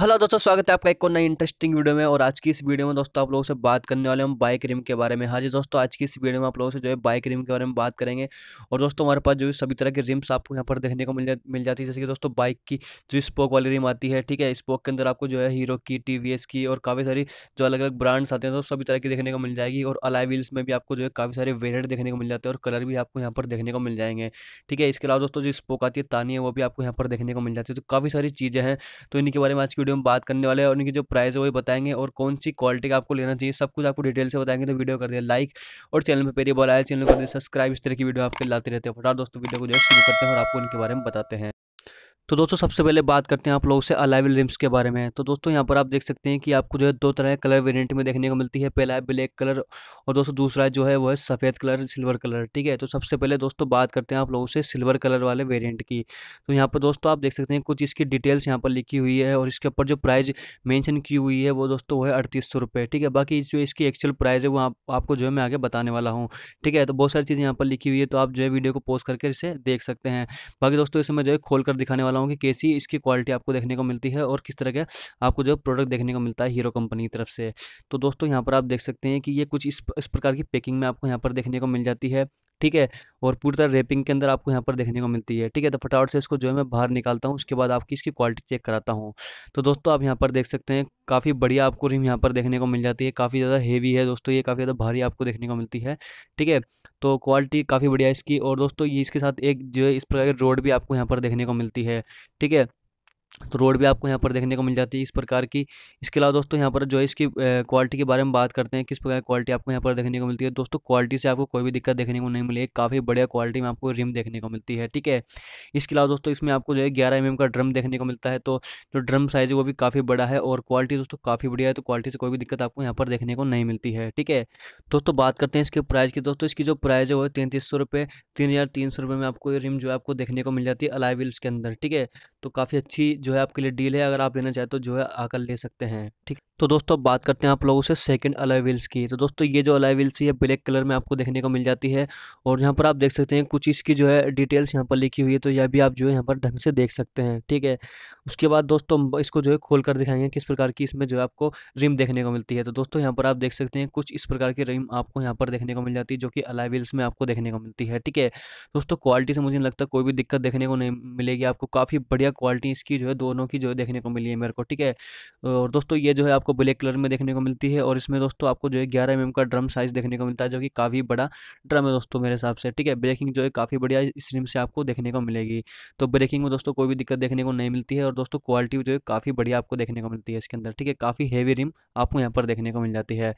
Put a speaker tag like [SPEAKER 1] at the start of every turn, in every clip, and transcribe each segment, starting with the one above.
[SPEAKER 1] hello दोस्तों स्वागत है आपका एक और नई इंटरेस्टिंग वीडियो में और आज की इस वीडियो में दोस्तों आप लोगों से बात करने वाले हम बाइक रिम के बारे में हाँ जी दोस्तों आज की इस वीडियो में आप लोगों से जो है बाइक रिम के बारे में बात करेंगे और दोस्तों हमारे पास जो है सभी तरह के रिम्स आपको यहाँ पर देखने को मिल जा, मिल जाती है जैसे कि दोस्तों बाइक की जो स्पोक वाली रिम आती है ठीक है स्पोक के अंदर आपको जो है हीरो की टी की और काफ़ी सारी जो अलग अलग ब्रांड्स आते हैं तो सभी तरह की देखने को मिल जाएगी और अलाई व्हील्स में भी आपको जो है काफ़ी सारे वेरियंट देखने को मिल जाते हैं और कलर भी आपको यहाँ पर देखने को मिल जाएंगे ठीक है इसके अलावा दोस्तों जो स्पोक आती है तानी है वो भी आपको यहाँ पर देखने को मिल जाती है तो काफ़ी सारी चीज़ें हैं तो इनके बारे में आज की वीडियो में बात करने वाले और उनकी जो प्राइस है वही बताएंगे और कौन सी क्वालिटी का आपको लेना चाहिए सब कुछ आपको डिटेल से बताएंगे तो वीडियो कर दिया लाइक और चैनल में पेरी बोला चैनल कर दिया सब्सक्राइब इस तरह की वीडियो आपके लाते रहते हैं फटाफट दोस्तों वीडियो को जो शुरू करते हैं और आपको उनके बारे में बताते हैं तो दोस्तों सबसे पहले बात करते हैं आप लोगों से अलाइवल रिम्स के बारे में तो दोस्तों यहाँ पर आप देख सकते हैं कि आपको जो है दो तरह के कलर वेरिएंट में देखने को मिलती है पहला है ब्लैक कलर और दोस्तों दूसरा जो है वो है सफ़ेद कलर सिल्वर कलर ठीक है तो सबसे पहले दोस्तों बात करते हैं आप लोगों से सिल्वर कलर वाले वेरियंट की तो यहाँ पर दोस्तों आप देख सकते हैं कुछ इसकी डिटेल्स यहाँ पर लिखी हुई है और इसके ऊपर जो प्राइज़ मैंशन की हुई है वो दोस्तों वो है अड़तीस सौ रुपये ठीक है बाकी जो इसकी एक्चुअल प्राइज़ है वो आपको जो है मैं आगे बताने वाला हूँ ठीक है तो बहुत सारी चीज़ें यहाँ पर लिखी हुई है तो आप जो है वीडियो को पोस्ट करके इसे देख सकते हैं बाकी दोस्तों इसे मैं जो है खोल कर दिखाने वाला हूँ कि कैसी इसकी क्वालिटी आपको देखने को मिलती है और किस तरह के आपको जो प्रोडक्ट देखने को मिलता है हीरो कंपनी की तरफ से तो दोस्तों यहाँ पर आप देख सकते हैं कि ये कुछ इस इस प्रकार की पैकिंग में आपको यहाँ पर देखने को मिल जाती है ठीक है और पूरी तरह रेपिंग के अंदर आपको यहाँ पर देखने को मिलती है ठीक है तो फटाफट से इसको जो है मैं बाहर निकालता हूँ उसके बाद आपकी इसकी क्वालिटी चेक कराता हूँ तो दोस्तों आप यहाँ पर देख सकते हैं काफ़ी बढ़िया आपको रिम यहाँ पर देखने को मिल जाती है काफ़ी ज़्यादा हेवी है दोस्तों ये काफ़ी ज़्यादा भारी आपको देखने को मिलती है ठीक है तो क्वालिटी काफ़ी बढ़िया है इसकी और दोस्तों ये इसके साथ एक जो है इस प्रकार की रोड भी आपको यहाँ पर देखने को मिलती है ठीक है तो रोड भी आपको यहाँ पर देखने को मिल जाती है इस प्रकार की इसके अलावा दोस्तों यहाँ पर जो है इसकी क्वालिटी के बारे में बात करते हैं किस प्रकार की क्वालिटी आपको यहाँ पर देखने को मिलती है दोस्तों क्वालिटी से आपको कोई भी दिक्कत देखने को नहीं मिलेगी काफ़ी बढ़िया क्वालिटी में आपको रिम देखने को मिलती है ठीक है इसके अलावा दोस्तों इसमें आपको जो है ग्यारह एम mm का ड्रम देखने को मिलता है तो जो ड्रम साइज है वो भी काफ़ी बड़ा है और क्वालिटी दोस्तों काफ़ी बढ़िया है तो क्वालिटी से कोई भी दिक्कत आपको यहाँ पर देखने को नहीं मिलती है ठीक है दोस्तों बात करते हैं इसके प्राइस की दोस्तों इसकी जो प्राइस है वो तैंतीस सौ रुपये तीन हज़ार तीन सौ रुपये में आपको रिम जो है आपको देखने को मिल जाती है अलाइविल्स के अंदर ठीक है तो काफ़ी अच्छी जो है आपके लिए डील है अगर आप लेना चाहते हो जो है आकर ले सकते हैं ठीक तो दोस्तों बात करते हैं आप लोगों से सेकंड अलाय व्हील्स की तो दोस्तों ये जो अलाय व्हील्स है ब्लैक कलर में आपको देखने को मिल जाती है और यहाँ पर आप देख सकते हैं कुछ इसकी जो है डिटेल्स यहाँ पर लिखी हुई है तो यह भी आप जो है यहाँ पर ढंग से देख सकते हैं ठीक है उसके बाद दोस्तों इसको जो है खोल कर दिखाएंगे किस प्रकार की इसमें जो है आपको रिम देखने को मिलती है तो दोस्तों यहाँ पर आप देख सकते हैं कुछ इस प्रकार की रिम आपको यहाँ पर देखने को मिल जाती है जो कि अलाय व्हील्स में आपको देखने को मिलती है ठीक है दोस्तों क्वालिटी से मुझे नहीं लगता कोई भी दिक्कत देखने को नहीं मिलेगी आपको काफ़ी बढ़िया क्वालिटी इसकी जो है दोनों की जो है देखने को मिली है मेरे को ठीक है और दोस्तों ये जो है आपको ब्लैक कलर में देखने को मिलती है और इसमें दोस्तों आपको जो है ग्यारह एम का ड्रम साइज देखने को मिलता है जो कि काफ़ी बड़ा ड्रम है दोस्तों मेरे हिसाब से ठीक है ब्रेकिंग जो है काफ़ी बढ़िया इस रिम से आपको देखने को मिलेगी तो ब्रेकिंग में दोस्तों कोई भी दिक्कत देखने को नहीं मिलती है और दोस्तों क्वालिटी जो है काफ़ी बढ़िया आपको देखने को मिलती है इसके अंदर ठीक है काफ़ी हैवी रिम आपको यहाँ पर देखने को मिल जाती है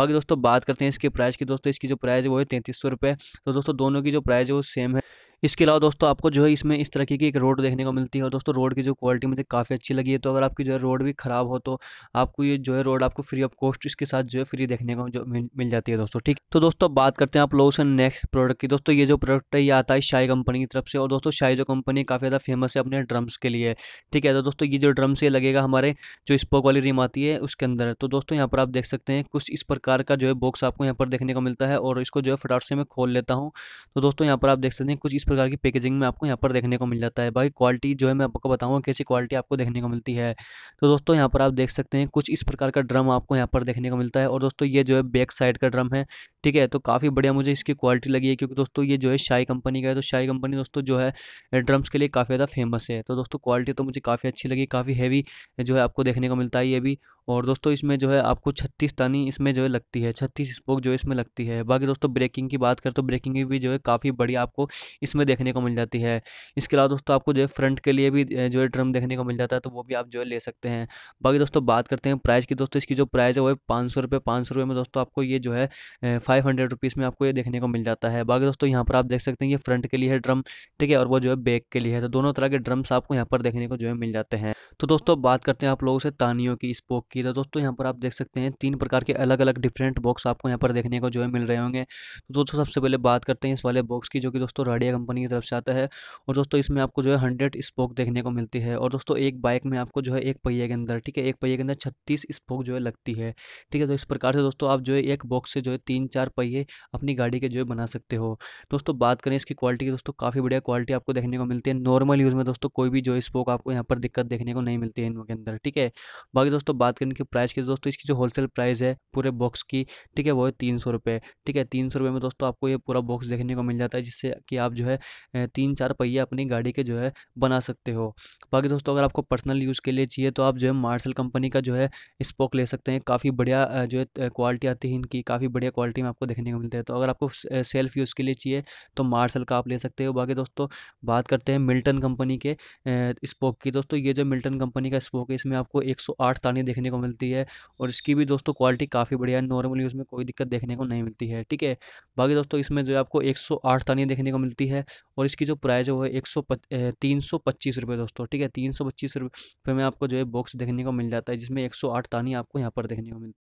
[SPEAKER 1] बाकी दोस्तों बात करते हैं इसके प्राइस की दोस्तों इसकी जो प्राइस है वो है तैंतीस सौ तो दोस्तों दोनों की जो प्राइस है वो सेम है इसके अलावा दोस्तों आपको जो है इसमें इस तरीके की एक रोड देखने को मिलती है और दोस्तों रोड की जो क्वालिटी मुझे काफ़ी अच्छी लगी है तो अगर आपकी जो है रोड भी ख़राब हो तो आपको ये जो है रोड आपको फ्री ऑफ कॉस्ट इसके साथ जो है फ्री देखने को जो मिल जाती है दोस्तों ठीक तो दोस्तों बात करते हैं आप लोगों से नेक्स्ट प्रोडक्ट की दोस्तों ये जो प्रोडक्ट है ये आता है शाही कंपनी की तरफ से और दोस्तों शाही जो कंपनी काफ़ी ज़्यादा फेमस है अपने ड्रम्स के लिए ठीक है तो दोस्तों ये जो ड्रम्स ये लगेगा हमारे जो स्पोक वाली रिम आती है उसके अंदर तो दोस्तों यहाँ पर आप देख सकते हैं कुछ इस प्रकार का जो है बॉक्स आपको यहाँ पर देखने को मिलता है और इसको जो है फटाफट से मैं खोल लेता हूँ तो दोस्तों यहाँ पर आप देख सकते हैं कुछ इस प्रकार की पैकेजिंग में आपको यहाँ पर देखने को मिल जाता है बाकी क्वालिटी जो है मैं आपको बताऊँगा कैसी क्वालिटी आपको देखने को मिलती है तो दोस्तों यहाँ पर आप देख सकते हैं कुछ इस प्रकार का ड्रम आपको यहाँ पर देखने को मिलता है और दोस्तों ये जो है बैक साइड का ड्रम है ठीक है तो काफ़ी बढ़िया मुझे इसकी क्वालिटी लगी है क्योंकि दोस्तों ये जो है शाही कंपनी का है तो शाही कंपनी दोस्तों जो है ड्रम्स के लिए काफ़ी ज़्यादा फेमस है तो दोस्तों क्वालिटी तो मुझे काफ़ी अच्छी लगी काफ़ी हैवी जो है आपको देखने को मिलता है ये भी और दोस्तों इसमें जो है आपको छत्तीस तानी इसमें जो है लगती है छत्तीस स्पोक जो है इसमें लगती है बाकी दोस्तों ब्रेकिंग की बात करें तो ब्रेकिंग भी जो है काफ़ी बढ़िया आपको इसमें देखने को मिल जाती है इसके अलावा दोस्तों आपको जो है फ्रंट के लिए भी जो है ड्रम देखने को मिल जाता है तो वो भी आप जो है ले सकते हैं बाकी दोस्तों बात करते हैं प्राइस की दोस्तों इसकी जो प्राइस है वो पाँच सौ रुपये पाँच सौ रुपये में दोस्तों आपको ये जो है फाइव हंड्रेड रुपीज़ में आपको ये देखने को मिल जाता है बाकी दोस्तों यहाँ पर आप देख सकते हैं ये फ्रंट के लिए है ड्रम ठीक है और वो जो है बैक के लिए है तो दोनों तरह के ड्रम्स आपको यहाँ पर देखने को जो है मिल जाते हैं तो दोस्तों बात करते हैं आप लोगों से तानियों की स्पोक की की तो दोस्तों यहाँ पर आप देख सकते हैं तीन प्रकार के अलग अलग डिफरेंट बॉक्स आपको यहाँ पर देखने को जो है मिल रहे होंगे तो दोस्तों सबसे पहले बात करते हैं इस वाले बॉक्स की जो कि दोस्तों राडिया कंपनी की तरफ से आता है और दोस्तों इसमें आपको जो है हंड्रेड स्पोक देखने को मिलती है और दोस्तों एक बाइक में आपको जो है एक पहिए के अंदर ठीक है एक पहिए के अंदर छत्तीस स्पोक जो है लगती है ठीक है तो इस प्रकार से दोस्तों आप जो है एक बॉक्स से जो है तीन चार पहिए अपनी गाड़ी के जो है बना सकते हो दोस्तों बात करें इसकी क्वालिटी की दोस्तों काफ़ी बढ़िया क्वालिटी आपको देखने को मिलती है नॉर्मल यूज़ में दोस्तों कोई भी जो स्पोक आपको यहाँ पर दिक्कत देखने को नहीं मिलती है इनके अंदर ठीक है बाकी दोस्तों बात करें इनकी प्राइस की दोस्तों इसकी जो होलसेल प्राइस है पूरे बॉक्स की ठीक है वो है तीन सौ रुपये ठीक है तीन सौ रुपये में दोस्तों आपको ये पूरा बॉक्स देखने को मिल जाता है जिससे कि आप जो है तीन चार पहिए अपनी गाड़ी के जो है बना सकते हो बाकी दोस्तों अगर आपको पर्सनल यूज़ के लिए चाहिए तो आप जो है मार्सल कंपनी का जो है स्पोक ले सकते हैं काफ़ी बढ़िया जो है क्वालिटी आती है इनकी काफ़ी बढ़िया क्वालिटी में आपको देखने को मिलता है तो अगर आपको सेल्फ यूज़ के लिए चाहिए तो मार्सल का आप ले सकते हो बाकी दोस्तों बात करते हैं मिल्टन कंपनी के स्पोक की दोस्तों ये जो मिल्टन कंपनी का स्पोक है इसमें आपको एक सौ देखने को मिलती है और इसकी भी दोस्तों क्वालिटी काफ़ी बढ़िया है नॉर्मली उसमें कोई दिक्कत देखने को नहीं मिलती है ठीक है बाकी दोस्तों इसमें जो है आपको एक सौ देखने को मिलती है और इसकी जो प्राइस है वो है एक सौ रुपये दोस्तों ठीक है तीन सौ में आपको जो है बॉक्स देखने को मिल जाता है जिसमें एक सौ आठ आपको यहाँ पर देखने को मिलती है